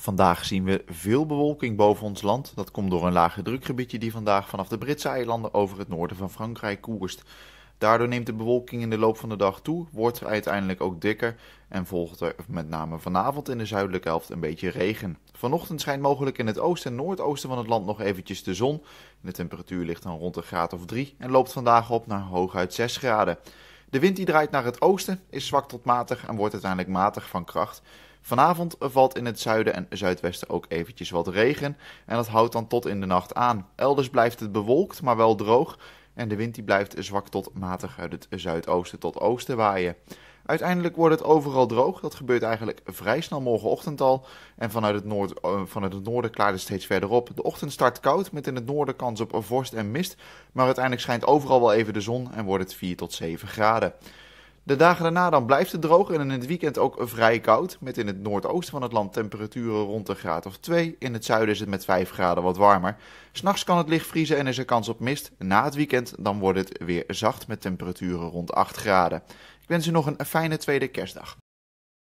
Vandaag zien we veel bewolking boven ons land. Dat komt door een lage drukgebiedje die vandaag vanaf de Britse eilanden over het noorden van Frankrijk koerst. Daardoor neemt de bewolking in de loop van de dag toe, wordt er uiteindelijk ook dikker en volgt er met name vanavond in de zuidelijke helft een beetje regen. Vanochtend schijnt mogelijk in het oosten en noordoosten van het land nog eventjes de zon. De temperatuur ligt dan rond een graad of drie en loopt vandaag op naar hooguit 6 graden. De wind die draait naar het oosten is zwak tot matig en wordt uiteindelijk matig van kracht. Vanavond valt in het zuiden en zuidwesten ook eventjes wat regen en dat houdt dan tot in de nacht aan. Elders blijft het bewolkt, maar wel droog en de wind die blijft zwak tot matig uit het zuidoosten tot oosten waaien. Uiteindelijk wordt het overal droog. Dat gebeurt eigenlijk vrij snel morgenochtend al. En vanuit het, noord, eh, het noorden klaart het steeds verder op. De ochtend start koud met in het noorden kans op vorst en mist. Maar uiteindelijk schijnt overal wel even de zon en wordt het 4 tot 7 graden. De dagen daarna dan blijft het droog en in het weekend ook vrij koud. Met in het noordoosten van het land temperaturen rond een graad of 2. In het zuiden is het met 5 graden wat warmer. S'nachts kan het licht vriezen en is er kans op mist. Na het weekend dan wordt het weer zacht met temperaturen rond 8 graden. Ik wens u nog een fijne tweede kerstdag.